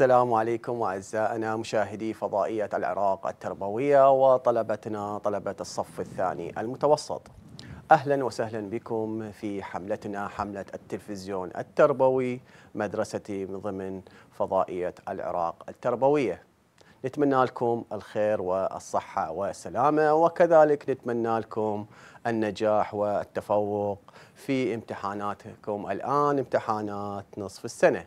السلام عليكم أعزائنا مشاهدي فضائية العراق التربوية وطلبتنا طلبة الصف الثاني المتوسط أهلا وسهلا بكم في حملتنا حملة التلفزيون التربوي مدرستي من ضمن فضائية العراق التربوية نتمنى لكم الخير والصحة والسلامة وكذلك نتمنى لكم النجاح والتفوق في امتحاناتكم الآن امتحانات نصف السنة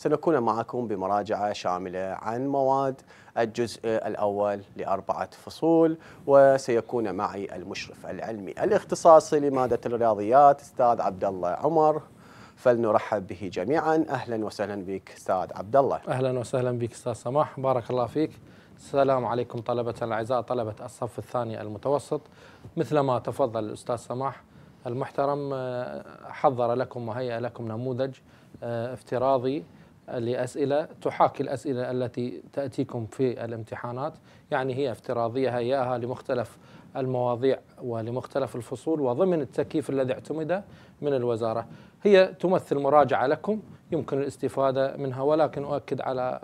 سنكون معكم بمراجعة شاملة عن مواد الجزء الأول لأربعة فصول وسيكون معي المشرف العلمي الاختصاصي لمادة الرياضيات أستاذ عبد الله عمر فلنرحب به جميعا أهلا وسهلا بك أستاذ عبد الله أهلا وسهلا بك أستاذ سماح بارك الله فيك السلام عليكم طلبة الأعزاء طلبة الصف الثاني المتوسط مثلما تفضل الأستاذ سماح المحترم آه، حضر لكم وهيأ لكم نموذج آه، افتراضي لأسئلة تحاكي الأسئلة التي تأتيكم في الامتحانات يعني هي افتراضية هياها لمختلف المواضيع ولمختلف الفصول وضمن التكييف الذي اعتمد من الوزارة هي تمثل مراجعة لكم يمكن الاستفادة منها ولكن أؤكد على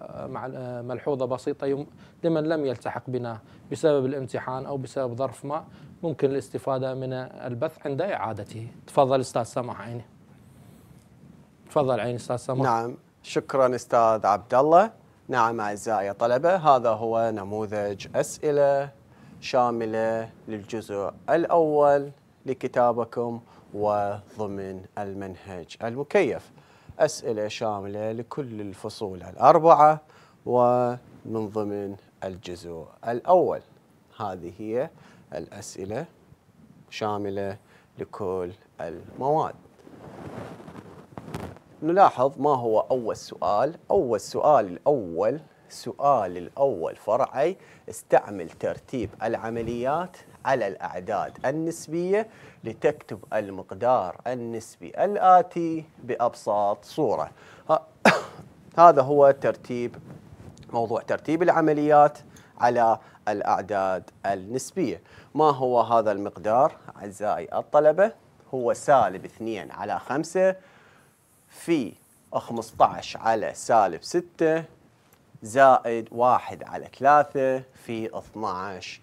ملحوظة بسيطة لمن لم يلتحق بنا بسبب الامتحان أو بسبب ظرف ما ممكن الاستفادة من البث عند إعادته تفضل أستاذ سماح عيني تفضل عيني أستاذ سماح نعم شكرا استاذ عبد الله نعم اعزائي الطلبه هذا هو نموذج اسئله شامله للجزء الاول لكتابكم وضمن المنهج المكيف اسئله شامله لكل الفصول الاربعه ومن ضمن الجزء الاول هذه هي الاسئله شامله لكل المواد نلاحظ ما هو أول سؤال أول سؤال الأول سؤال الأول فرعي استعمل ترتيب العمليات على الأعداد النسبية لتكتب المقدار النسبي الآتي بأبسط صورة هذا هو ترتيب موضوع ترتيب العمليات على الأعداد النسبية ما هو هذا المقدار أعزائي الطلبة هو سالب 2 على 5 في 15 على سالب 6 زائد 1 على 3 في 12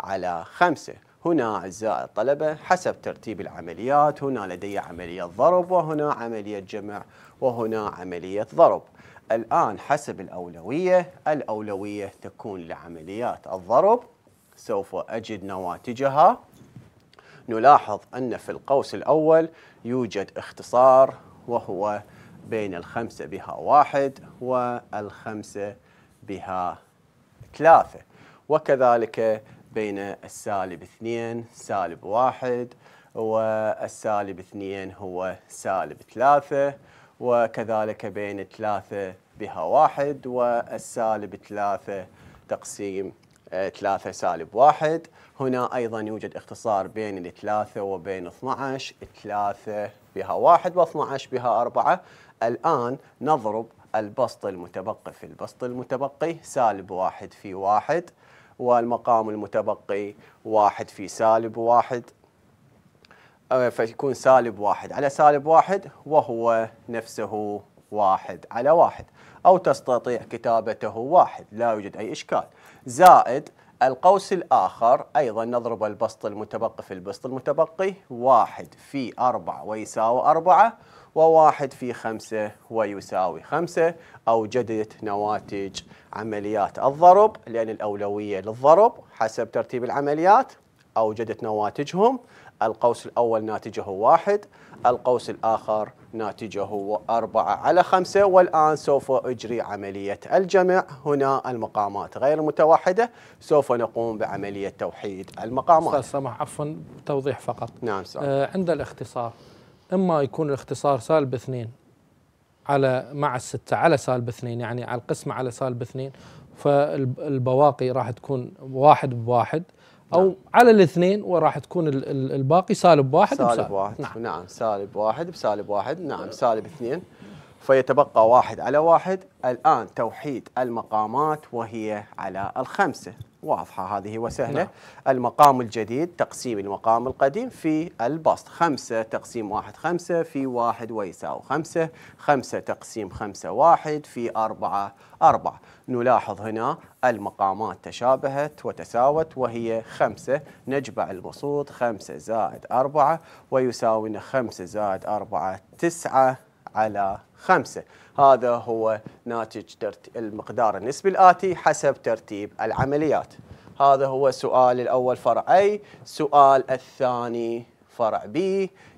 على 5 هنا أعزائي الطلبة حسب ترتيب العمليات هنا لدي عملية ضرب وهنا عملية جمع وهنا عملية ضرب الآن حسب الأولوية الأولوية تكون لعمليات الضرب سوف أجد نواتجها نلاحظ أن في القوس الأول يوجد اختصار وهو بين الخمسة بها واحد والخمسة بها ثلاثة وكذلك بين السالب اثنين سالب واحد والسالب اثنين هو سالب ثلاثة وكذلك بين ثلاثة بها واحد والسالب ثلاثة تقسيم آه، ثلاثة سالب واحد هنا أيضا يوجد اختصار بين الثلاثة وبين 12 ثلاثة بها واحد و12 بها أربعة الآن نضرب البسط المتبقي في البسط المتبقي سالب واحد في واحد والمقام المتبقي واحد في سالب واحد آه، فيكون سالب واحد على سالب واحد وهو نفسه واحد على واحد أو تستطيع كتابته واحد لا يوجد أي إشكال زائد القوس الآخر أيضا نضرب البسط المتبقي في البسط المتبقي واحد في أربعة ويساوي أربعة وواحد في خمسة ويساوي خمسة أو جدت نواتج عمليات الضرب لأن الأولوية للضرب حسب ترتيب العمليات أو جدت نواتجهم القوس الأول ناتجه واحد القوس الآخر ناتجه أربعة على خمسة والآن سوف أجري عملية الجمع هنا المقامات غير متوحدة سوف نقوم بعملية توحيد المقامات أستاذ سمح عفوا توضيح فقط نعم سعر. آه عند الاختصار إما يكون الاختصار سالب اثنين على مع الستة على سالب اثنين يعني على القسمة على سالب اثنين فالبواقي راح تكون واحد بواحد او نعم. على الاثنين وراح تكون الباقي سالب واحد سالب بسالب. واحد نعم. نعم سالب واحد بسالب واحد نعم سالب اثنين فيتبقى واحد على واحد الآن توحيد المقامات وهي على الخمسة واضحة هذه وسهلة نعم. المقام الجديد تقسيم المقام القديم في البسط خمسة تقسيم واحد خمسة في واحد ويساوي خمسة خمسة تقسيم خمسة واحد في أربعة أربعة نلاحظ هنا المقامات تشابهت وتساوت وهي خمسة نجمع البسوط خمسة زائد أربعة ويساوينا خمسة زائد أربعة تسعة على خمسة هذا هو ناتج المقدار النسبي الآتي حسب ترتيب العمليات هذا هو السؤال الأول فرع A السؤال الثاني فرع B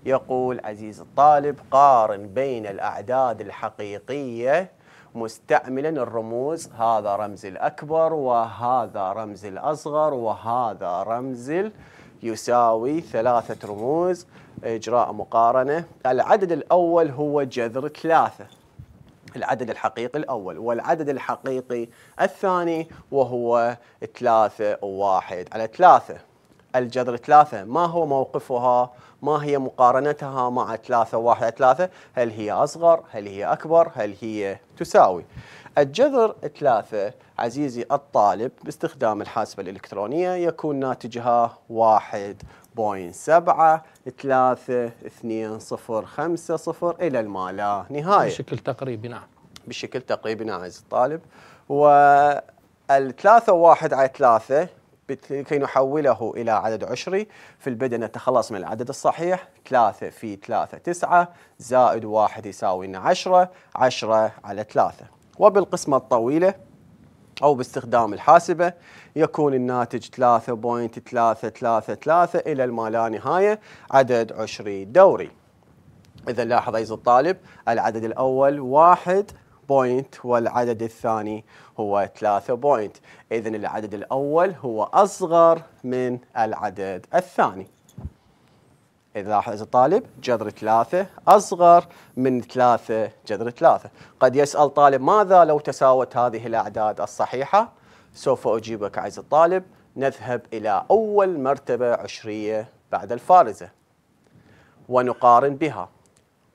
يقول عزيز الطالب قارن بين الأعداد الحقيقية مستعملا الرموز هذا رمز الأكبر وهذا رمز الأصغر وهذا رمز يساوي ثلاثة رموز إجراء مقارنة العدد الأول هو جذر ثلاثة العدد الحقيقي الأول والعدد الحقيقي الثاني وهو ثلاثة واحد على ثلاثة الجذر ثلاثة ما هو موقفها ما هي مقارنتها مع ثلاثة واحد على ثلاثة هل هي أصغر هل هي أكبر هل هي تساوي الجذر ثلاثة عزيزي الطالب باستخدام الحاسبة الإلكترونية يكون ناتجها واحد بوين سبعة ثلاثة اثنين صفر خمسة صفر إلى ما لا نهاية بشكل تقريبي نعم بشكل تقريبي نعم عزيزي الطالب والثلاثة واحد على ثلاثة كي نحوله إلى عدد عشري في البدء نتخلص من العدد الصحيح ثلاثة في ثلاثة تسعة زائد واحد يساوي عشرة عشرة على ثلاثة وبالقسمة الطويلة أو باستخدام الحاسبة يكون الناتج 3.333 إلى ما لا نهاية عدد عشري دوري إذا لاحظ أيز الطالب العدد الأول واحد بوينت والعدد الثاني هو 3 بوينت إذا العدد الأول هو أصغر من العدد الثاني إذا لاحظ الطالب جذر ثلاثة أصغر من ثلاثة جذر ثلاثة قد يسأل طالب ماذا لو تساوت هذه الأعداد الصحيحة سوف أجيبك عز الطالب نذهب إلى أول مرتبة عشرية بعد الفارزة ونقارن بها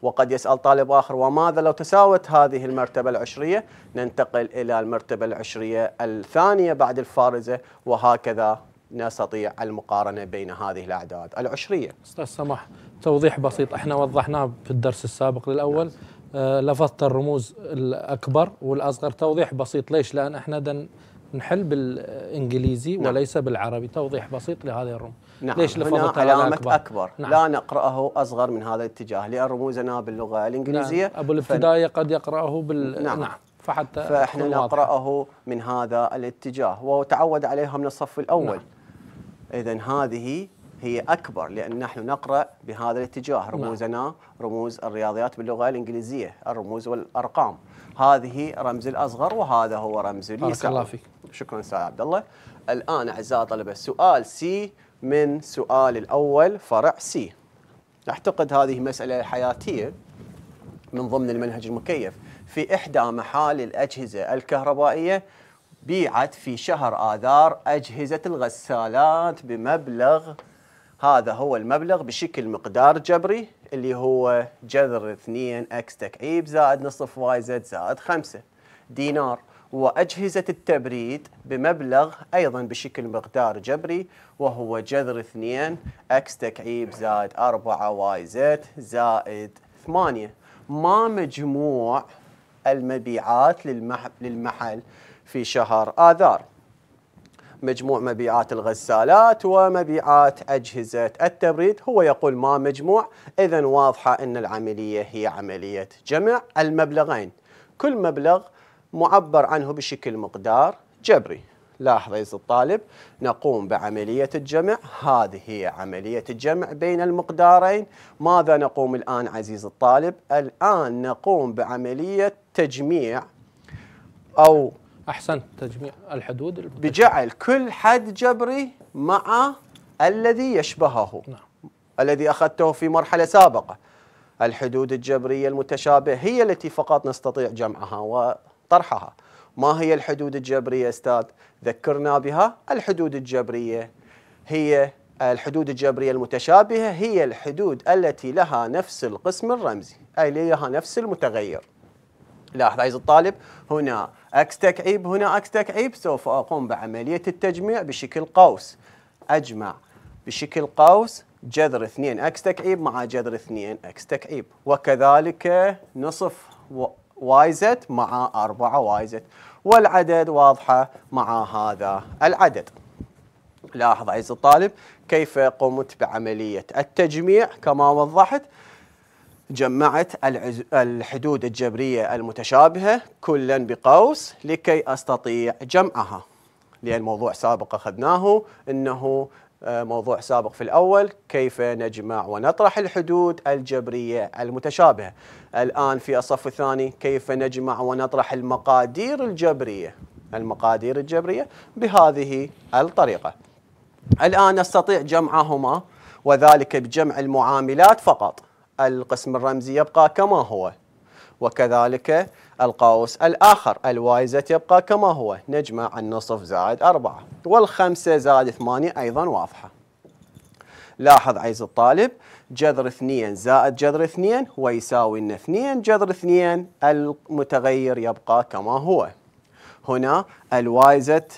وقد يسأل طالب آخر وماذا لو تساوت هذه المرتبة العشرية ننتقل إلى المرتبة العشرية الثانية بعد الفارزة وهكذا نستطيع المقارنة بين هذه الأعداد العشرية أستاذ سمح توضيح بسيط احنا وضحناه في الدرس السابق للأول آه لفظت الرموز الأكبر والأصغر توضيح بسيط ليش لأن احنا دن نحل بالانجليزي نعم. وليس بالعربي توضيح بسيط لهذه الرموز نعم. ليش لفظت علامة أكبر, أكبر. نعم. لا نقرأه أصغر من هذا الاتجاه لأن رموزنا باللغة الإنجليزية نعم. أبو الابتدائي فن... قد يقرأه بال نعم, نعم. فحتى فاحنا نقرأه من هذا الاتجاه وتعود عليها من الصف الأول نعم. إذا هذه هي أكبر لأن نحن نقرأ بهذا الاتجاه نعم. رموزنا رموز الرياضيات باللغة الإنجليزية الرموز والأرقام هذه رمز الأصغر وهذا هو رمز اليسار الله فيك شكرا أستاذ عبد الله الآن أعزائي الطلبة سؤال سي من سؤال الأول فرع سي أعتقد هذه مسألة حياتية من ضمن المنهج المكيف في إحدى محال الأجهزة الكهربائية بيعت في شهر آذار أجهزة الغسالات بمبلغ هذا هو المبلغ بشكل مقدار جبري اللي هو جذر 2 اكس تكعيب زائد نصف واي زد زائد 5 دينار وأجهزة التبريد بمبلغ أيضا بشكل مقدار جبري وهو جذر 2 اكس تكعيب زائد 4 واي زد زائد 8 ما مجموع المبيعات للمحل في شهر آذار مجموع مبيعات الغسالات ومبيعات أجهزة التبريد هو يقول ما مجموع إذا واضحة أن العملية هي عملية جمع المبلغين كل مبلغ معبر عنه بشكل مقدار جبري لاحظ يا الطالب نقوم بعملية الجمع هذه هي عملية الجمع بين المقدارين ماذا نقوم الآن عزيز الطالب الآن نقوم بعملية تجميع أو احسنت تجميع الحدود بجعل كل حد جبري مع الذي يشبهه نعم. الذي اخذته في مرحله سابقه الحدود الجبريه المتشابهه هي التي فقط نستطيع جمعها وطرحها ما هي الحدود الجبريه استاذ ذكرنا بها الحدود الجبريه هي الحدود الجبرية المتشابهة هي الحدود التي لها نفس القسم الرمزي أي لها نفس المتغير لاحظ عايز الطالب هنا اكس تكعيب هنا اكس تكعيب سوف اقوم بعمليه التجميع بشكل قوس اجمع بشكل قوس جذر 2 اكس تكعيب مع جذر 2 اكس تكعيب وكذلك نصف واي زد مع 4 واي زد والعدد واضحه مع هذا العدد لاحظ عزيزي الطالب كيف قمت بعمليه التجميع كما وضحت جمعت الحدود الجبرية المتشابهة كلا بقوس لكي أستطيع جمعها لأن موضوع سابق أخذناه أنه آه، موضوع سابق في الأول كيف نجمع ونطرح الحدود الجبرية المتشابهة الآن في الصف الثاني كيف نجمع ونطرح المقادير الجبرية المقادير الجبرية بهذه الطريقة الآن نستطيع جمعهما وذلك بجمع المعاملات فقط القسم الرمزي يبقى كما هو وكذلك القوس الآخر الوايزة يبقى كما هو نجمع النصف زائد أربعة والخمسة زائد ثمانية أيضا واضحة لاحظ عايز الطالب جذر اثنين زائد جذر اثنين هو يساوي لنا اثنين جذر اثنين المتغير يبقى كما هو هنا زد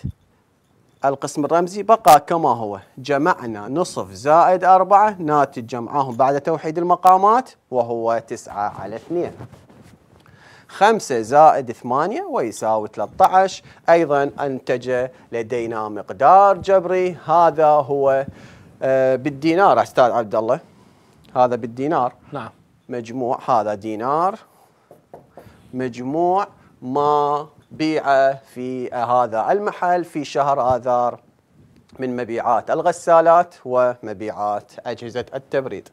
القسم الرمزي بقى كما هو جمعنا نصف زائد أربعة ناتج جمعهم بعد توحيد المقامات وهو تسعة على اثنين خمسة زائد ثمانية ويساوي 13 أيضا أنتج لدينا مقدار جبري هذا هو آه، بالدينار أستاذ عبد الله هذا بالدينار نعم مجموع هذا دينار مجموع ما بيعه في هذا المحل في شهر آذار من مبيعات الغسالات ومبيعات أجهزة التبريد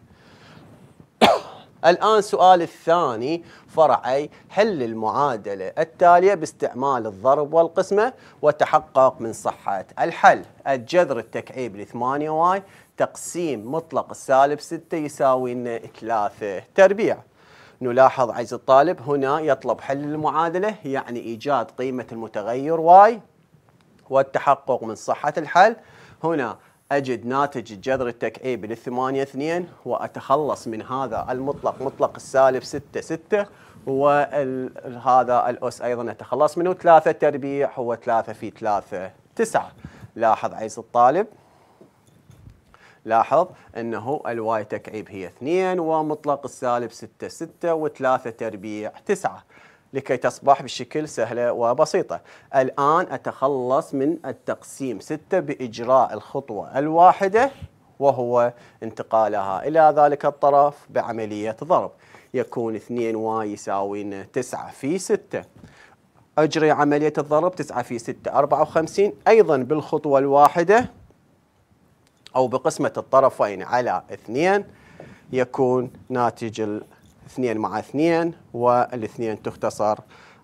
الآن سؤال الثاني فرعي حل المعادلة التالية باستعمال الضرب والقسمة وتحقق من صحة الحل الجذر التكعيب ل 8 واي تقسيم مطلق السالب 6 يساوي لنا 3 تربيع نلاحظ عز الطالب هنا يطلب حل المعادلة يعني إيجاد قيمة المتغير y والتحقق من صحة الحل هنا أجد ناتج الجذر التكعيب إيه للثمانية اثنين وأتخلص من هذا المطلق مطلق السالب ستة ستة وهذا الأس أيضا أتخلص منه ثلاثة تربيع هو ثلاثة في ثلاثة تسعة لاحظ عز الطالب لاحظ انه الواي تكعيب هي 2 ومطلق السالب 6 6 و3 تربيع 9 لكي تصبح بشكل سهلة وبسيطة الآن أتخلص من التقسيم 6 بإجراء الخطوة الواحدة وهو انتقالها إلى ذلك الطرف بعملية ضرب يكون 2 واي يساوي 9 في 6 أجري عملية الضرب 9 في 6 54 أيضا بالخطوة الواحدة أو بقسمة الطرفين على اثنين يكون ناتج الاثنين مع اثنين والاثنين تختصر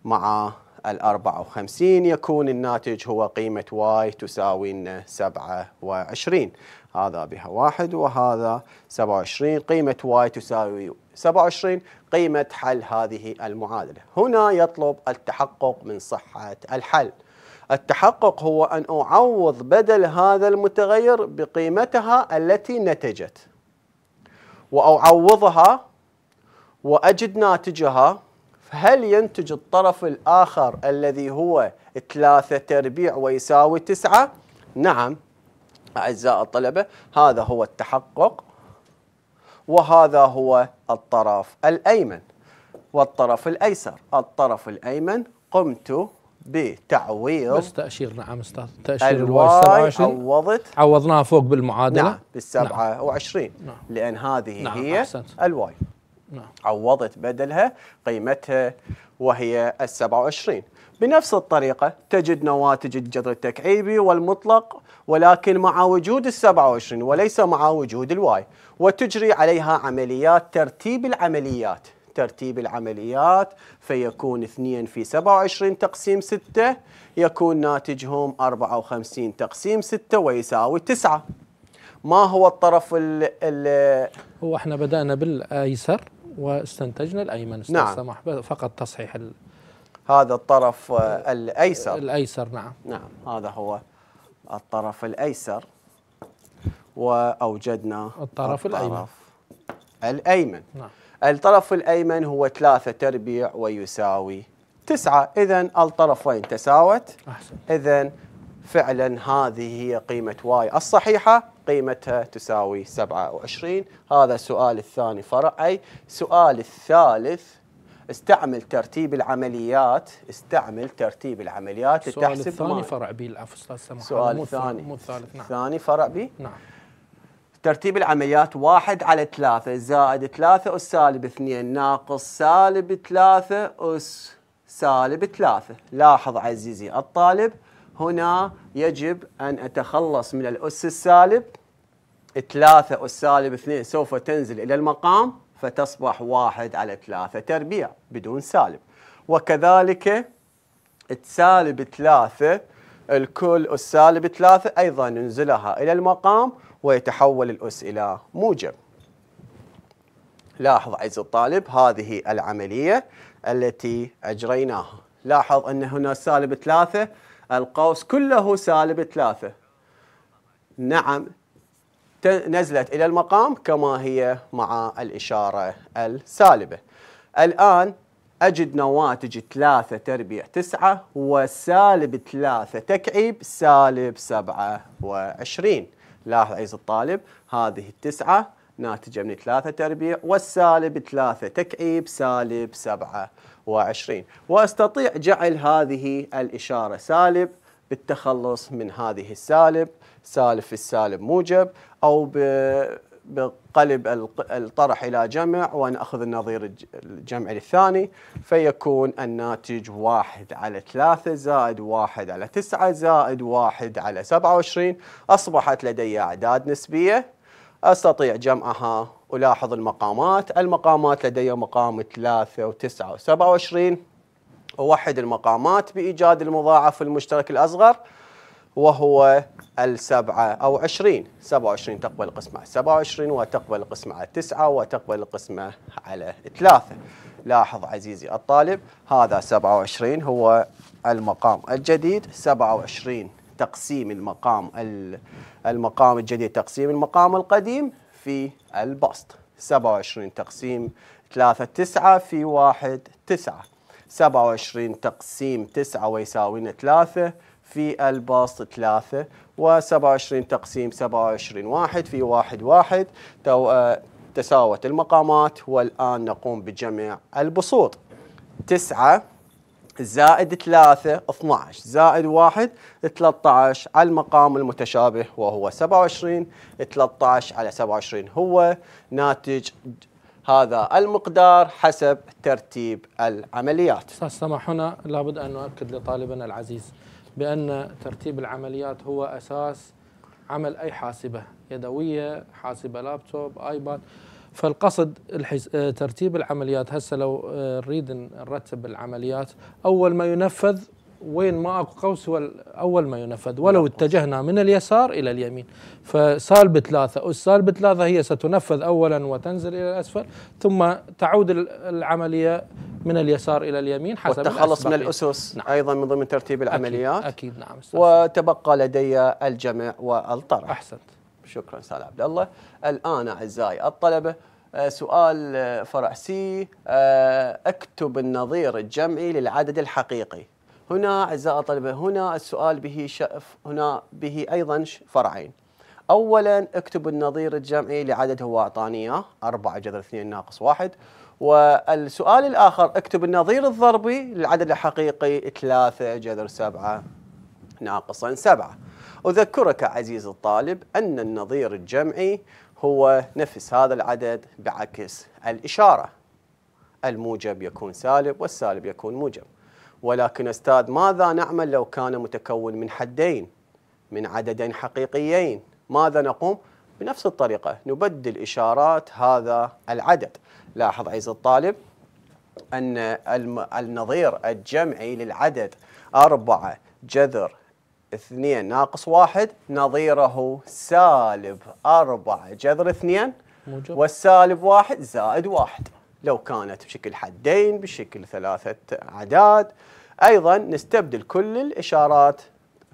مع الأربعة وخمسين يكون الناتج هو قيمة واي تساوي لنا سبعة وعشرين هذا بها واحد وهذا سبعة وعشرين قيمة واي تساوي سبعة وعشرين قيمة حل هذه المعادلة هنا يطلب التحقق من صحة الحل التحقق هو أن أعوض بدل هذا المتغير بقيمتها التي نتجت وأعوضها وأجد ناتجها فهل ينتج الطرف الآخر الذي هو ثلاثة تربيع ويساوي تسعة؟ نعم أعزائي الطلبة هذا هو التحقق وهذا هو الطرف الأيمن والطرف الأيسر الطرف الأيمن قمت بتعويض بس تأشير نعم استاذ تأشير الواي 27 عوضت عوضناها فوق بالمعادلة نعم بال 27 نعم. نعم. لأن هذه نعم هي أحسنت. الواي نعم. عوضت بدلها قيمتها وهي ال 27 بنفس الطريقة تجد نواتج الجذر التكعيبي والمطلق ولكن مع وجود ال 27 وليس مع وجود الواي وتجري عليها عمليات ترتيب العمليات ترتيب العمليات فيكون 2 في 27 تقسيم 6 يكون ناتجهم 54 تقسيم 6 ويساوي 9 ما هو الطرف ال ال هو احنا بدأنا بالأيسر واستنتجنا الأيمن نعم. سمح فقط تصحيح ال هذا الطرف الأيسر الأيسر نعم نعم هذا هو الطرف الأيسر وأوجدنا الطرف, الطرف الأيمن الأيمن نعم الطرف الأيمن هو ثلاثة تربيع ويساوي تسعة إذا الطرفين تساوت إذا فعلا هذه هي قيمة واي الصحيحة قيمتها تساوي 27 هذا السؤال الثاني فرعي السؤال الثالث استعمل ترتيب العمليات استعمل ترتيب العمليات السؤال الثاني فرع بي العفو استاذ سماح الثاني مو الثالث نعم الثاني فرع بي نعم ترتيب العمليات واحد على ثلاثة زائد ثلاثة أس سالب اثنين ناقص سالب ثلاثة أس سالب ثلاثة لاحظ عزيزي الطالب هنا يجب أن أتخلص من الأس السالب ثلاثة أس سالب اثنين سوف تنزل إلى المقام فتصبح واحد على ثلاثة تربيع بدون سالب وكذلك سالب ثلاثة الكل أس سالب ثلاثة أيضا ننزلها إلى المقام ويتحول الأس إلى موجب لاحظ عز الطالب هذه العملية التي أجريناها لاحظ أن هنا سالب ثلاثة القوس كله سالب ثلاثة نعم نزلت إلى المقام كما هي مع الإشارة السالبة الآن أجد نواتج ثلاثة تربيع 9 وسالب ثلاثة تكعيب سالب 27 لاحظ عزيزي الطالب هذه التسعة ناتجة من ثلاثة تربيع والسالب ثلاثة تكعيب سالب سبعة وعشرين وأستطيع جعل هذه الإشارة سالب بالتخلص من هذه السالب سالب في السالب موجب أو بقلب الطرح إلى جمع ونأخذ النظير الجمعي الثاني فيكون الناتج واحد على ثلاثة زائد واحد على تسعة زائد واحد على سبعة وعشرين أصبحت لدي أعداد نسبية أستطيع جمعها ألاحظ المقامات المقامات لدي مقام ثلاثة وتسعة وسبعة وعشرين أوحد المقامات بإيجاد المضاعف المشترك الأصغر وهو السبعة أو عشرين سبعة وعشرين تقبل القسمة على سبعة وعشرين وتقبل القسمة على تسعة وتقبل القسمة على ثلاثة لاحظ عزيزي الطالب هذا سبعة وعشرين هو المقام الجديد سبعة وعشرين تقسيم المقام المقام الجديد تقسيم المقام القديم في البسط 27 تقسيم 3 9 في 1 9 27 تقسيم 9 ويساوينا 3 في الباص 3 و27 تقسيم 27 واحد في 1 1 آه، تساوت المقامات والآن نقوم بجمع البسوط 9 زائد 3 12 زائد 1 13 على المقام المتشابه وهو 27 13 على 27 هو ناتج هذا المقدار حسب ترتيب العمليات. استاذ سماح هنا لابد ان نؤكد لطالبنا العزيز بأن ترتيب العمليات هو أساس عمل أي حاسبة يدوية حاسبة لابتوب آيباد فالقصد الحز... ترتيب العمليات هسه لو آه، نريد نرتب العمليات أول ما ينفذ وين ما اكو قوس هو اول ما ينفذ ولو اتجهنا من اليسار الى اليمين فسالب ثلاثه السالب ثلاثه هي ستنفذ اولا وتنزل الى الاسفل ثم تعود العمليه من اليسار الى اليمين حسب والتخلص من الاسس نعم. ايضا من ضمن ترتيب العمليات اكيد, أكيد نعم استاذ وتبقى لدي الجمع والطرح احسنت شكرا استاذ عبد الله الان اعزائي الطلبه آه، سؤال آه، فرع سي آه، اكتب النظير الجمعي للعدد الحقيقي هنا أعزائي طلبة هنا السؤال به شف هنا به أيضا فرعين أولا اكتب النظير الجمعي لعدد هو أعطاني إياه 4 جذر 2 ناقص 1 والسؤال الآخر اكتب النظير الضربي للعدد الحقيقي 3 جذر 7 ناقصا 7 أذكرك عزيز الطالب أن النظير الجمعي هو نفس هذا العدد بعكس الإشارة الموجب يكون سالب والسالب يكون موجب ولكن أستاذ ماذا نعمل لو كان متكون من حدين من عددين حقيقيين ماذا نقوم؟ بنفس الطريقة نبدل إشارات هذا العدد لاحظ عزيزي الطالب أن النظير الجمعي للعدد أربعة جذر اثنين ناقص واحد نظيره سالب أربعة جذر اثنين والسالب واحد زائد واحد لو كانت بشكل حدين بشكل ثلاثة أعداد أيضا نستبدل كل الإشارات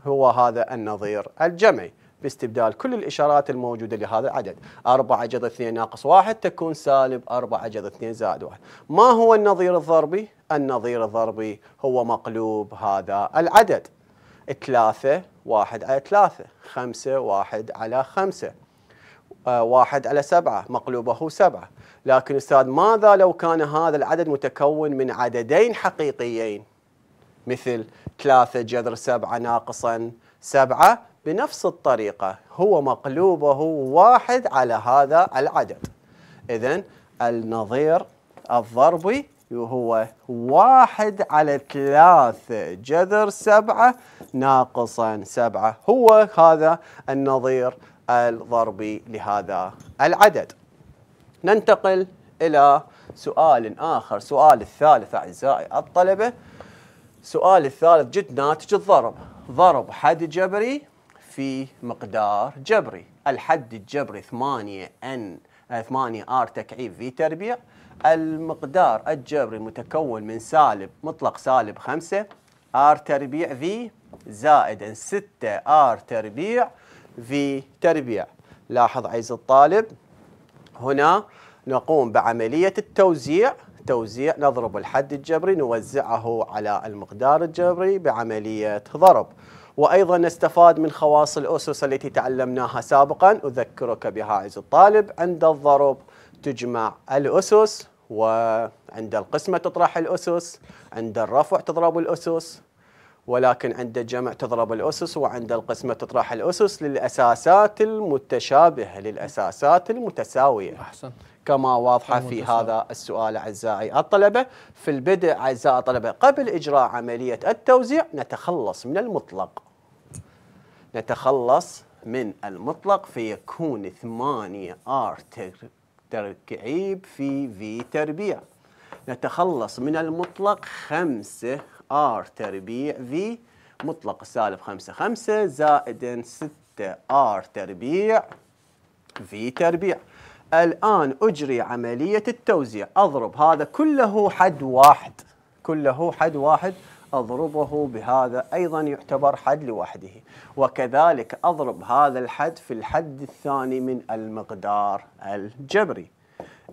هو هذا النظير الجمعي باستبدال كل الإشارات الموجودة لهذا العدد 4 جذر 2 ناقص 1 تكون سالب 4 جذر 2 زائد 1 ما هو النظير الضربي؟ النظير الضربي هو مقلوب هذا العدد 3 1 على 3 5 1 على 5 1 آه، على 7 مقلوبه 7 لكن أستاذ ماذا لو كان هذا العدد متكون من عددين حقيقيين مثل ثلاثة جذر سبعة ناقصا سبعة بنفس الطريقة هو مقلوبه واحد على هذا العدد إذا النظير الضربي هو واحد على ثلاثة جذر سبعة ناقصا سبعة هو هذا النظير الضربي لهذا العدد ننتقل إلى سؤال آخر سؤال الثالث أعزائي الطلبة سؤال الثالث جد ناتج الضرب ضرب حد جبري في مقدار جبري الحد الجبري 8 ان 8 ار تكعيب في تربيع المقدار الجبري متكون من سالب مطلق سالب 5 ار تربيع في زائد 6 ار تربيع في تربيع لاحظ عز الطالب هنا نقوم بعملية التوزيع توزيع نضرب الحد الجبري نوزعه على المقدار الجبري بعملية ضرب وأيضا نستفاد من خواص الأسس التي تعلمناها سابقا أذكرك بها عز الطالب عند الضرب تجمع الأسس وعند القسمة تطرح الأسس عند الرفع تضرب الأسس ولكن عند الجمع تضرب الأسس وعند القسمة تطرح الأسس للأساسات المتشابهة للأساسات المتساوية أحسن كما واضحة في هذا السؤال أعزائي الطلبة في البدء أعزائي الطلبة قبل إجراء عملية التوزيع نتخلص من المطلق نتخلص من المطلق فيكون 8 ار تركيب في في تربيع نتخلص من المطلق 5 ار تربيع في مطلق سالب 5 5 زائد 6 ار تربيع في تربيع الآن أجري عملية التوزيع أضرب هذا كله حد واحد كله حد واحد أضربه بهذا أيضا يعتبر حد لوحده وكذلك أضرب هذا الحد في الحد الثاني من المقدار الجبري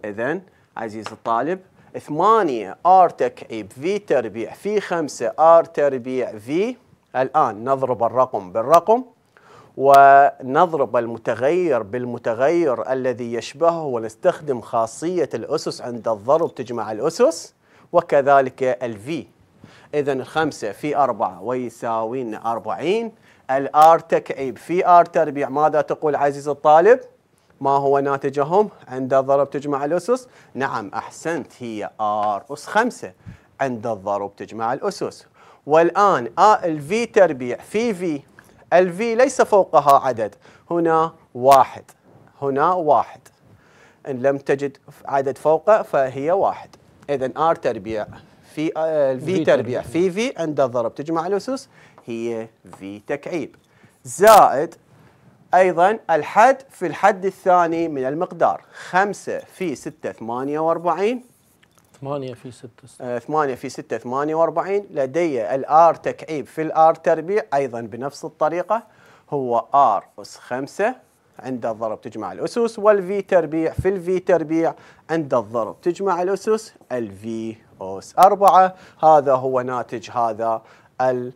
إذا عزيز الطالب 8 R تكعيب في تربيع في 5 R تربيع في الآن نضرب الرقم بالرقم ونضرب المتغير بالمتغير الذي يشبهه ونستخدم خاصية الأسس عند الضرب تجمع الأسس وكذلك الفي إذا الخمسة في أربعة ويساوين أربعين الآر تكعيب في آر تربيع ماذا تقول عزيز الطالب؟ ما هو ناتجهم عند الضرب تجمع الأسس؟ نعم أحسنت هي آر أس خمسة عند الضرب تجمع الأسس والآن آ الفي تربيع في في ال في ليس فوقها عدد هنا واحد هنا واحد إن لم تجد عدد فوقه فهي واحد إذا ار تربيع في ال آه، في تربيع في في عند الضرب تجمع الأسس هي في تكعيب زائد أيضا الحد في الحد الثاني من المقدار 5 في 6 48 8 في 6 8 آه، في 6 48 لدي الار تكعيب في الار تربيع ايضا بنفس الطريقه هو ار اس 5 عند الضرب تجمع الاسس والفي تربيع في الفي تربيع عند الضرب تجمع الاسس الفي اس 4 هذا هو ناتج هذا آه،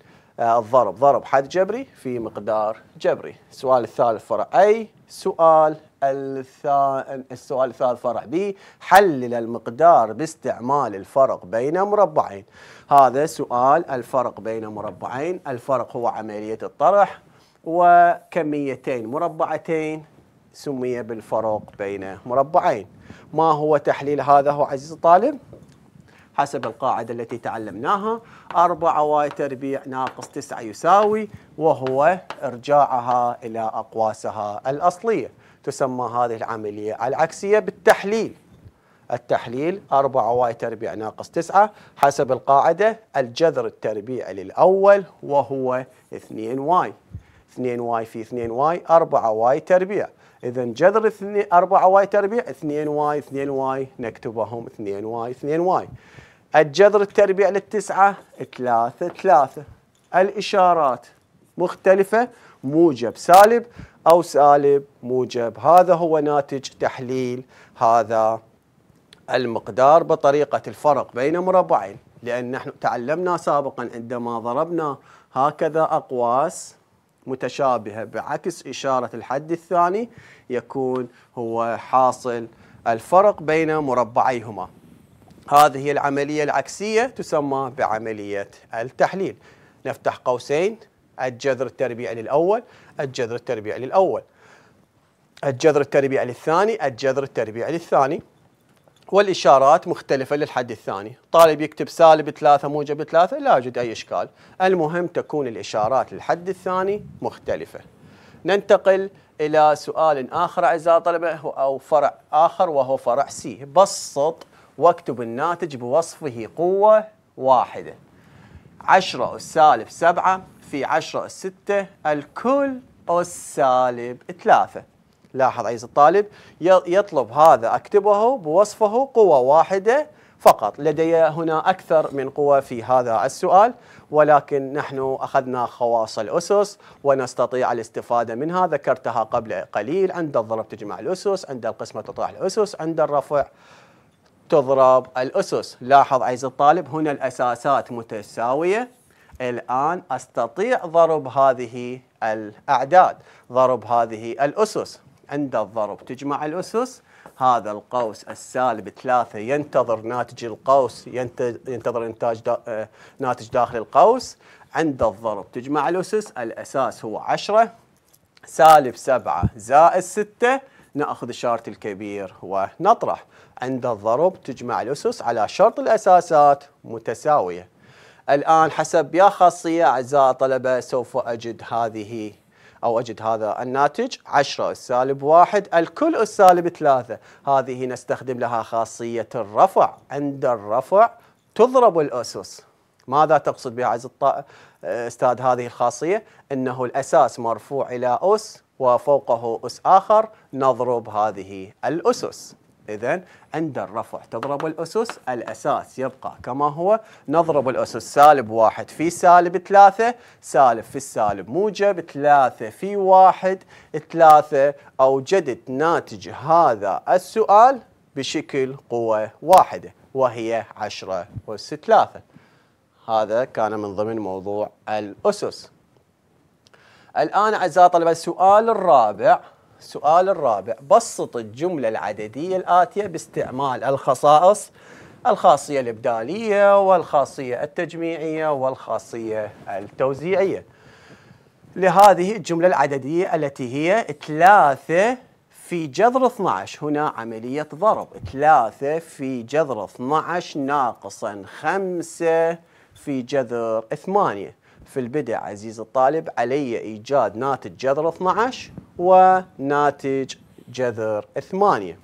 الضرب ضرب حد جبري في مقدار جبري السؤال الثالث فرع اي سؤال الثا... السؤال الثالث فرع بي حلل المقدار باستعمال الفرق بين مربعين هذا سؤال الفرق بين مربعين الفرق هو عملية الطرح وكميتين مربعتين سمي بالفرق بين مربعين ما هو تحليل هذا هو عزيزي الطالب حسب القاعدة التي تعلمناها 4 واي تربيع ناقص 9 يساوي وهو إرجاعها إلى أقواسها الأصلية تسمى هذه العملية العكسية بالتحليل التحليل 4 واي تربيع ناقص 9 حسب القاعدة الجذر التربيعي للأول وهو 2 واي 2 واي في 2 واي 4 واي تربيع إذا جذر 4 واي تربيع 2 واي 2 واي نكتبهم 2 واي 2 واي الجذر التربيع للتسعة ثلاثة ثلاثة الإشارات مختلفة موجب سالب أو سالب موجب هذا هو ناتج تحليل هذا المقدار بطريقة الفرق بين مربعين لأن نحن تعلمنا سابقا عندما ضربنا هكذا أقواس متشابهة بعكس إشارة الحد الثاني يكون هو حاصل الفرق بين مربعيهما هذه العملية العكسية تسمى بعملية التحليل نفتح قوسين الجذر التربيعي للأول الجذر التربيعي للأول الجذر التربيعي للثاني الجذر التربيعي للثاني والإشارات مختلفة للحد الثاني طالب يكتب سالب ثلاثة موجب ثلاثة لا يوجد أي إشكال المهم تكون الإشارات للحد الثاني مختلفة ننتقل إلى سؤال آخر أعزائي الطلبة أو فرع آخر وهو فرع سي بسط واكتب الناتج بوصفه قوة واحدة عشرة أس سالب سبعة في عشرة أس ستة الكل أس سالب ثلاثة لاحظ عزيزي الطالب يطلب هذا أكتبه بوصفه قوة واحدة فقط لدي هنا أكثر من قوة في هذا السؤال ولكن نحن أخذنا خواص الأسس ونستطيع الاستفادة منها ذكرتها قبل قليل عند الضرب تجمع الأسس عند القسمة تطرح الأسس عند الرفع تضرب الأسس لاحظ عزيزي الطالب هنا الأساسات متساوية الآن أستطيع ضرب هذه الأعداد ضرب هذه الأسس عند الضرب تجمع الأسس هذا القوس السالب ثلاثة ينتظر ناتج القوس ينتظر إنتاج دا آه، ناتج داخل القوس عند الضرب تجمع الأسس الأساس هو عشرة سالب سبعة زائد ستة ناخذ الشارت الكبير ونطرح عند الضرب تجمع الاسس على شرط الاساسات متساويه الان حسب يا خاصيه اعزائي الطلبه سوف اجد هذه أو أجد هذا الناتج 10 أس سالب 1 الكل أس سالب 3 هذه نستخدم لها خاصية الرفع عند الرفع تضرب الأسس ماذا تقصد بها عز استاذ هذه الخاصية أنه الأساس مرفوع إلى أس وفوقه أس آخر نضرب هذه الأسس إذا عند الرفع تضرب الأسس الأساس يبقى كما هو نضرب الأسس سالب واحد في سالب ثلاثة سالب في السالب موجب ثلاثة في واحد ثلاثة أوجدت ناتج هذا السؤال بشكل قوة واحدة وهي عشرة أس ثلاثة هذا كان من ضمن موضوع الأسس الآن أعزائي الطلبة السؤال الرابع السؤال الرابع بسط الجملة العددية الآتية باستعمال الخصائص الخاصية الإبدالية والخاصية التجميعية والخاصية التوزيعية لهذه الجملة العددية التي هي ثلاثة في جذر 12 هنا عملية ضرب ثلاثة في جذر 12 ناقصا خمسة في جذر 8 في البدع عزيزي الطالب علي إيجاد ناتج جذر 12 وناتج جذر 8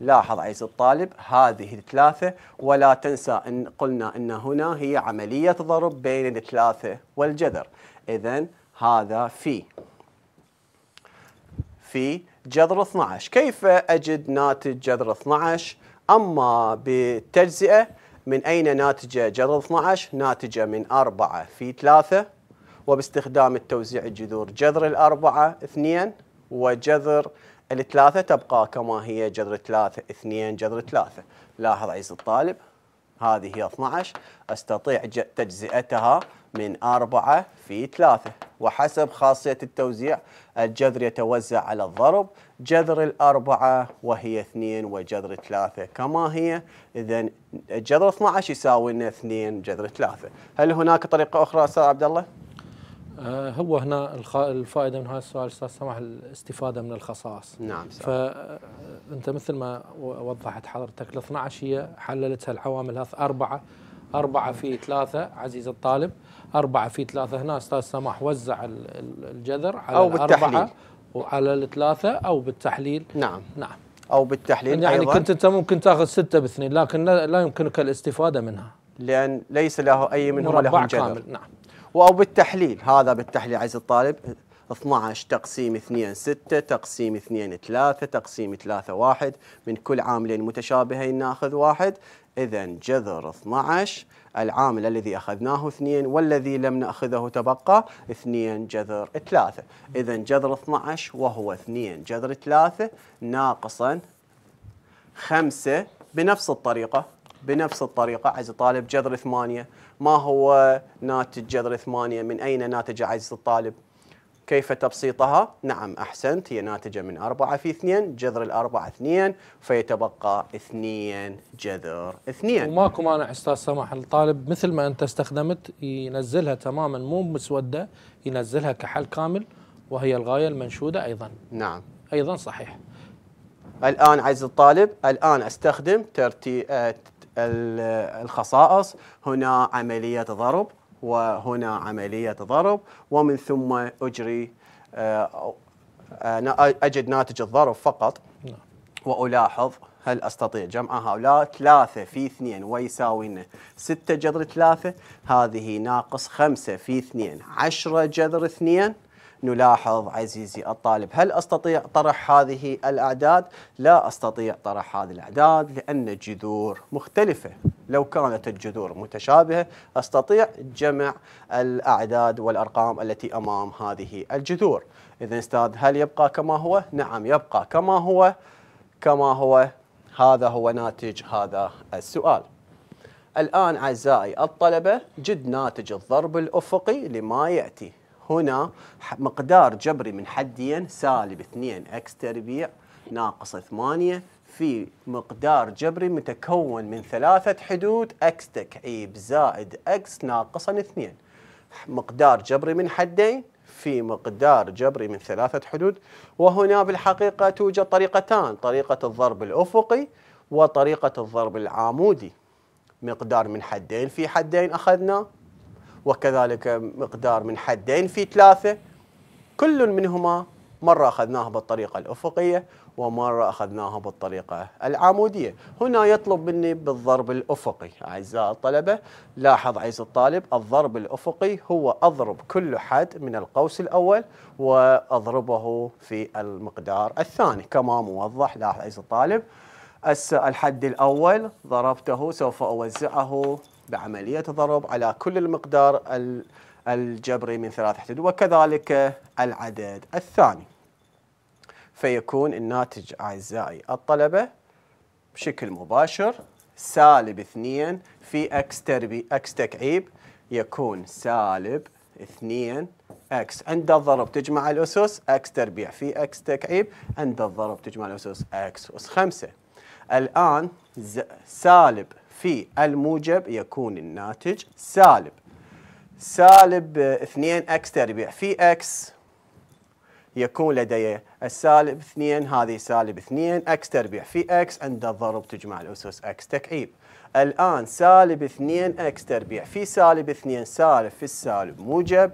لاحظ عزيزي الطالب هذه الثلاثة ولا تنسى أن قلنا أن هنا هي عملية ضرب بين الثلاثة والجذر إذا هذا في في جذر 12 كيف أجد ناتج جذر 12 أما بالتجزئة من أين ناتجة جذر 12 ناتجة من 4 في 3 وباستخدام التوزيع الجذور جذر الأربعة 2 وجذر الثلاثة تبقى كما هي جذر 3 2 جذر 3 لاحظ عيسى الطالب هذه هي 12 أستطيع تجزئتها من 4 في 3 وحسب خاصية التوزيع الجذر يتوزع على الضرب جذر الأربعة وهي اثنين وجذر ثلاثة كما هي إذا جذر 12 يساوي لنا اثنين جذر ثلاثة هل هناك طريقة أخرى أستاذ عبد الله؟ آه، هو هنا الفائدة من هذا السؤال أستاذ سماح الاستفادة من الخصائص نعم سأل. فأنت آه، مثل ما وضحت حضرتك ال 12 هي حللتها العوامل أربعة أربعة في ثلاثة عزيز الطالب أربعة في ثلاثة هنا أستاذ سماح وزع الجذر على أو بالتحليل. الأربعة على الثلاثة أو بالتحليل نعم نعم أو بالتحليل يعني أيضا كنت أنت ممكن تأخذ ستة باثنين لكن لا يمكنك الاستفادة منها لأن ليس له أي منهم له جدر كامل نعم أو بالتحليل هذا بالتحليل عزيز الطالب 12 تقسيم 2 6 تقسيم 2 3 تقسيم 3 1 من كل عاملين متشابهين ناخذ واحد إذا جذر 12 العامل الذي أخذناه اثنين والذي لم نأخذه تبقى اثنين جذر ثلاثة إذا جذر 12 وهو اثنين جذر ثلاثة ناقصا خمسة بنفس الطريقة بنفس الطريقة عزيزي الطالب جذر ثمانية ما هو ناتج جذر ثمانية من أين ناتج عزيزي الطالب كيف تبسيطها؟ نعم أحسنت هي ناتجة من 4 في 2 جذر الأربعة 2 فيتبقى 2 جذر 2 وماكو مانع أستاذ سماح الطالب مثل ما أنت استخدمت ينزلها تماما مو مسودة ينزلها كحل كامل وهي الغاية المنشودة أيضا نعم أيضا صحيح الآن عز الطالب الآن أستخدم ترتيب آه، الخصائص هنا عملية ضرب وهنا عملية ضرب ومن ثم أجري آه، آه، أجد ناتج الضرب فقط نعم. وألاحظ هل أستطيع جمع هؤلاء ثلاثة في اثنين ويساوي ستة جذر ثلاثة هذه ناقص خمسة في اثنين عشرة جذر اثنين نلاحظ عزيزي الطالب هل أستطيع طرح هذه الأعداد؟ لا أستطيع طرح هذه الأعداد لأن الجذور مختلفة لو كانت الجذور متشابهة أستطيع جمع الأعداد والأرقام التي أمام هذه الجذور إذا أستاذ هل يبقى كما هو؟ نعم يبقى كما هو كما هو هذا هو ناتج هذا السؤال الآن أعزائي الطلبة جد ناتج الضرب الأفقي لما يأتي هنا مقدار جبري من حدين سالب 2 اكس تربيع ناقص 8 في مقدار جبري متكون من ثلاثة حدود اكس تكعيب زائد اكس ناقصا 2 مقدار جبري من حدين في مقدار جبري من ثلاثة حدود وهنا بالحقيقة توجد طريقتان طريقة الضرب الأفقي وطريقة الضرب العامودي مقدار من حدين في حدين أخذنا وكذلك مقدار من حدين في ثلاثة كل منهما مرة أخذناها بالطريقة الأفقية ومرة أخذناها بالطريقة العمودية هنا يطلب مني بالضرب الأفقي أعزائي الطلبة لاحظ عز الطالب الضرب الأفقي هو أضرب كل حد من القوس الأول وأضربه في المقدار الثاني كما موضح لاحظ عز الطالب الحد الأول ضربته سوف أوزعه بعملية ضرب على كل المقدار الجبري من ثلاث حدود وكذلك العدد الثاني فيكون الناتج أعزائي الطلبة بشكل مباشر سالب 2 في x تربي x تكعيب يكون سالب 2 x عند الضرب تجمع الأسس x تربيع في x تكعيب عند الضرب تجمع الأسس x أس 5 الآن سالب في الموجب يكون الناتج سالب سالب 2 اكس تربيع في اكس يكون لدي السالب 2 هذه سالب 2 اكس تربيع في اكس عند الضرب تجمع الاسس اكس تكعيب الان سالب 2 اكس تربيع في سالب 2 سالب في السالب موجب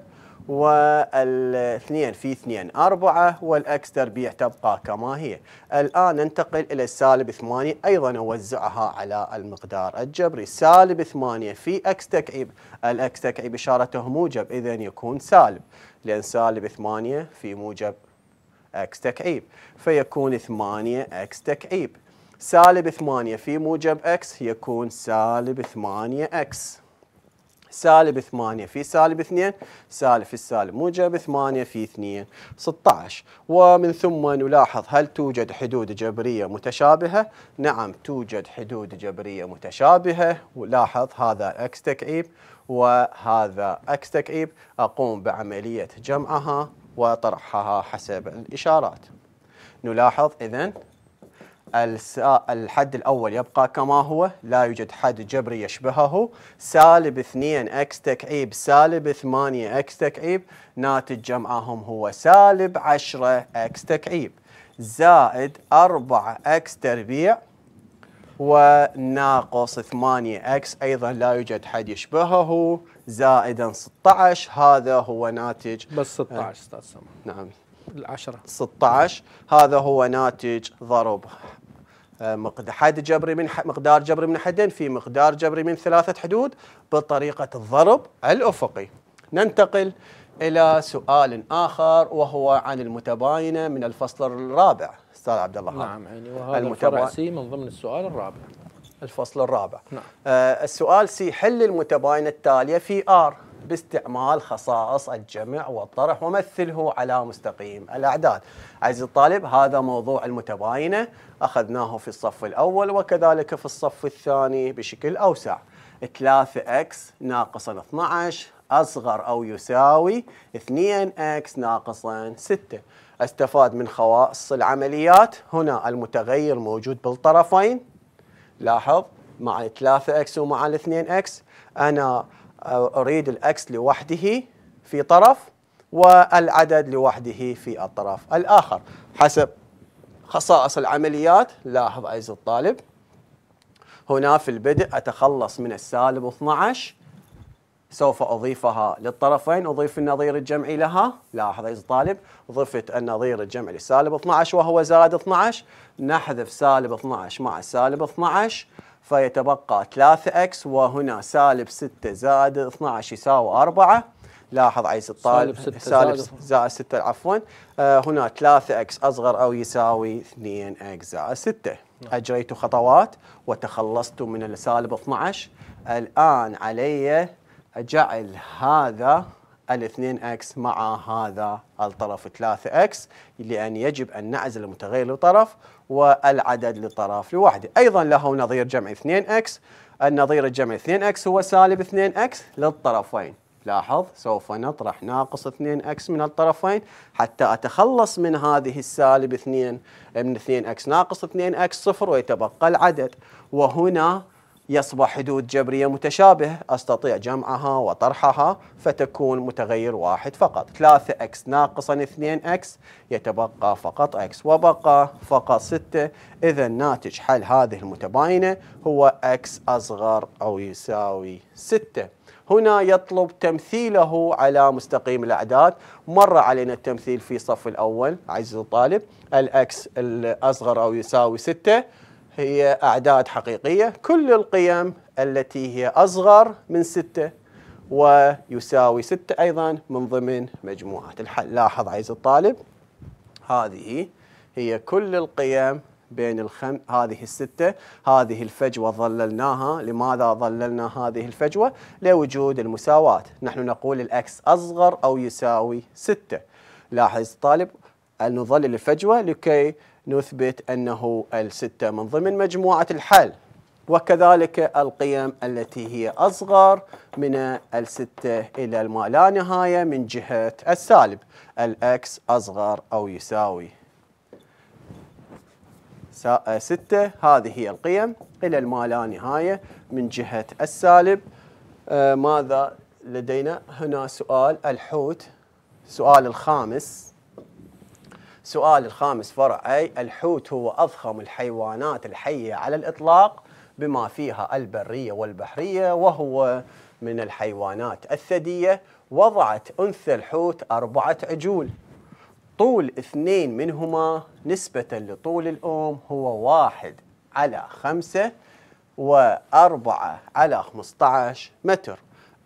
والاثنين في اثنين أربعة والأكس تربيع تبقى كما هي الآن ننتقل إلى السالب ثمانية أيضا أوزعها على المقدار الجبري سالب ثمانية في أكس تكعيب الأكس تكعيب إشارته موجب إذا يكون سالب لأن سالب ثمانية في موجب أكس تكعيب فيكون ثمانية أكس تكعيب سالب ثمانية في موجب أكس يكون سالب ثمانية أكس سالب 8 في سالب 2 سالب في السالب موجب 8 في 2 16 ومن ثم نلاحظ هل توجد حدود جبرية متشابهة؟ نعم توجد حدود جبرية متشابهة ولاحظ هذا اكس تكعيب وهذا اكس تكعيب اقوم بعملية جمعها وطرحها حسب الاشارات نلاحظ اذا آه، الحد الأول يبقى كما هو لا يوجد حد جبري يشبهه سالب 2 اكس تكعيب سالب 8 اكس تكعيب ناتج جمعهم هو سالب 10 اكس تكعيب زائد 4 اكس تربيع وناقص 8 اكس ايضا لا يوجد حد يشبهه زائدا 16 هذا هو ناتج بس 16 آه، استاذ نعم العشرة 16 هذا هو ناتج ضرب آه، حد جبري من مقدار جبري من حدين في مقدار جبري من ثلاثة حدود بطريقة الضرب الأفقي ننتقل إلى سؤال آخر وهو عن المتباينة من الفصل الرابع أستاذ عبد الله نعم يعني وهذا المتبا... سي من ضمن السؤال الرابع الفصل الرابع نعم. آه السؤال سي حل المتباينة التالية في آر باستعمال خصائص الجمع والطرح ومثله على مستقيم الأعداد عزيزي الطالب هذا موضوع المتباينة أخذناه في الصف الأول وكذلك في الصف الثاني بشكل أوسع 3x ناقصا 12 أصغر أو يساوي 2x ناقصا 6 استفاد من خواص العمليات هنا المتغير موجود بالطرفين لاحظ مع 3x ومع 2x أنا أريد الأكس لوحده في طرف والعدد لوحده في الطرف الآخر حسب خصائص العمليات لاحظ عز الطالب هنا في البدء أتخلص من السالب 12 سوف أضيفها للطرفين أضيف النظير الجمعي لها لاحظ عز الطالب ضفت النظير الجمعي للسالب 12 وهو زائد 12 نحذف سالب 12 مع سالب 12 فيتبقى 3x وهنا سالب 6 زائد 12 يساوي 4 لاحظ عيسى الطالب سالب 6 زائد 6 عفوا آه، هنا 3x اصغر او يساوي 2x زائد 6 نعم. اجريت خطوات وتخلصت من السالب 12 الان علي اجعل هذا الاثنين اكس مع هذا الطرف 3 اكس لان يجب ان نعزل المتغير لطرف والعدد للطرف لوحده، ايضا له نظير جمع 2 اكس، النظير الجمع 2 اكس هو سالب 2 اكس للطرفين، لاحظ سوف نطرح ناقص 2 اكس من الطرفين حتى اتخلص من هذه السالب 2 من 2 اكس ناقص 2 اكس صفر ويتبقى العدد، وهنا يصبح حدود جبرية متشابهة أستطيع جمعها وطرحها فتكون متغير واحد فقط 3x ناقصا 2x يتبقى فقط x وبقى فقط 6 إذا ناتج حل هذه المتباينة هو x أصغر أو يساوي 6 هنا يطلب تمثيله على مستقيم الأعداد مر علينا التمثيل في الصف الأول عزيزي الطالب الأكس الأصغر أو يساوي 6 هي أعداد حقيقية كل القيم التي هي أصغر من ستة ويساوي ستة أيضا من ضمن مجموعة الحل لاحظ عايز الطالب هذه هي كل القيم بين الخم هذه الستة هذه الفجوة ظللناها لماذا ظللنا هذه الفجوة لوجود المساواة نحن نقول الأكس أصغر أو يساوي ستة لاحظ الطالب أن نظلل الفجوة لكي نثبت أنه الستة من ضمن مجموعة الحل وكذلك القيم التي هي أصغر من الستة إلى ما لا نهاية من جهة السالب الأكس أصغر أو يساوي ستة هذه هي القيم إلى ما لا نهاية من جهة السالب آه ماذا لدينا هنا سؤال الحوت سؤال الخامس سؤال الخامس فرع أي الحوت هو أضخم الحيوانات الحية على الإطلاق بما فيها البرية والبحرية وهو من الحيوانات الثدية وضعت أنثى الحوت أربعة عجول طول اثنين منهما نسبة لطول الأم هو واحد على خمسة وأربعة على خمستعش متر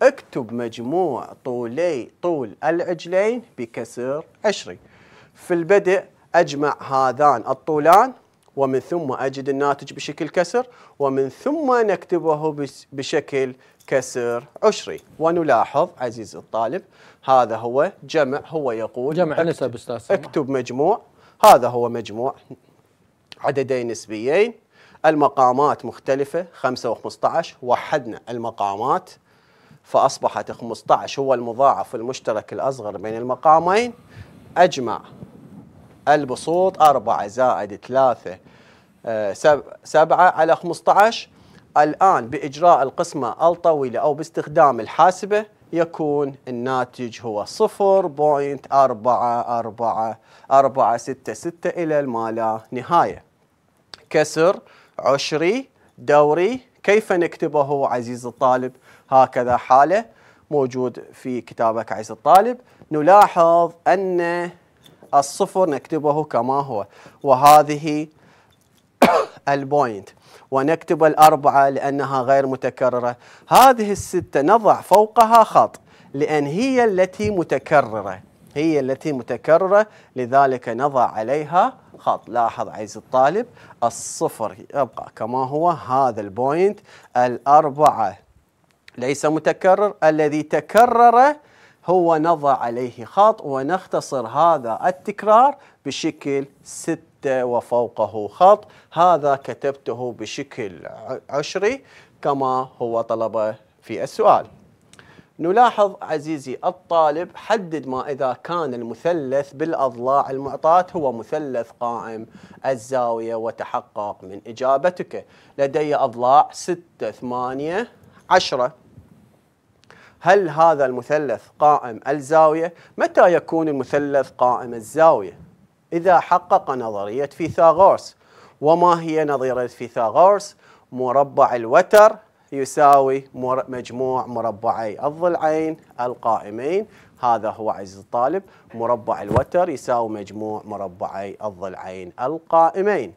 اكتب مجموع طولي طول العجلين بكسر عشرين في البدء أجمع هذان الطولان ومن ثم أجد الناتج بشكل كسر ومن ثم نكتبه بشكل كسر عشري ونلاحظ عزيزي الطالب هذا هو جمع هو يقول جمع نسب أستاذ اكتب مجموع هذا هو مجموع عددين نسبيين المقامات مختلفة 5 و15 وحدنا المقامات فأصبحت 15 هو المضاعف المشترك الأصغر بين المقامين أجمع البسوط 4 زائد 3 7 آه، على 15 الآن بإجراء القسمة الطويلة أو باستخدام الحاسبة يكون الناتج هو 0.44466 إلى ما لا نهاية كسر عشري دوري كيف نكتبه عزيز الطالب هكذا حالة موجود في كتابك عزيز الطالب نلاحظ أن الصفر نكتبه كما هو وهذه البوينت ونكتب الأربعة لأنها غير متكررة هذه الستة نضع فوقها خط لأن هي التي متكررة هي التي متكررة لذلك نضع عليها خط لاحظ عايز الطالب الصفر يبقى كما هو هذا البوينت الأربعة ليس متكرر الذي تكرر هو نضع عليه خط ونختصر هذا التكرار بشكل ستة وفوقه خط هذا كتبته بشكل عشري كما هو طلب في السؤال نلاحظ عزيزي الطالب حدد ما إذا كان المثلث بالأضلاع المعطاة هو مثلث قائم الزاوية وتحقق من إجابتك لدي أضلاع 6 8 10 هل هذا المثلث قائم الزاوية؟ متى يكون المثلث قائم الزاوية؟ إذا حقق نظرية فيثاغورس وما هي نظرية فيثاغورس؟ مربع الوتر يساوي مجموع مربعي الضلعين القائمين هذا هو عزيزي الطالب مربع الوتر يساوي مجموع مربعي الضلعين القائمين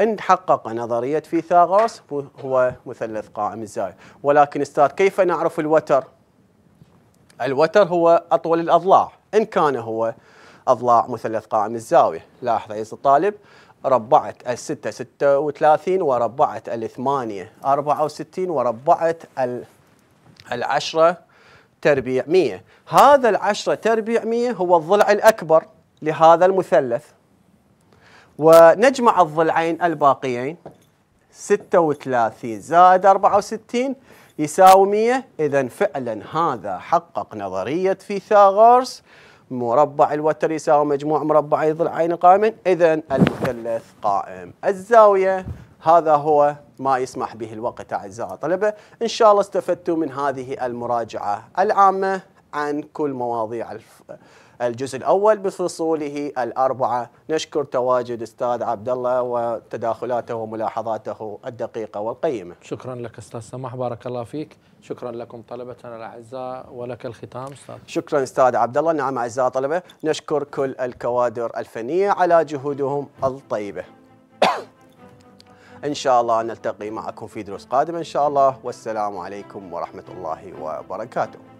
إن حقق نظرية فيثاغورس هو مثلث قائم الزاوية ولكن أستاذ كيف نعرف الوتر؟ الوتر هو اطول الاضلاع ان كان هو اضلاع مثلث قائم الزاويه لاحظ يا الطالب ربعت ال6 36 وربعت ال8 64 وربعت ال ال10 تربيع 100 هذا ال10 تربيع 100 هو الضلع الأكبر لهذا المثلث ونجمع الضلعين الباقيين 36 زائد 64 يساوي 100 إذا فعلا هذا حقق نظرية فيثاغورس مربع الوتر يساوي مجموع مربع يظل عين قائما إذا المثلث قائم الزاوية هذا هو ما يسمح به الوقت أعزائي الطلبة إن شاء الله استفدتم من هذه المراجعة العامة عن كل مواضيع الف... الجزء الأول بفصوله الأربعة نشكر تواجد أستاذ عبد الله وتداخلاته وملاحظاته الدقيقة والقيمة شكرا لك أستاذ سماح بارك الله فيك شكرا لكم طلبتنا الأعزاء ولك الختام أستاذ شكرا أستاذ عبد الله نعم أعزاء طلبة نشكر كل الكوادر الفنية على جهودهم الطيبة إن شاء الله نلتقي معكم في دروس قادمة إن شاء الله والسلام عليكم ورحمة الله وبركاته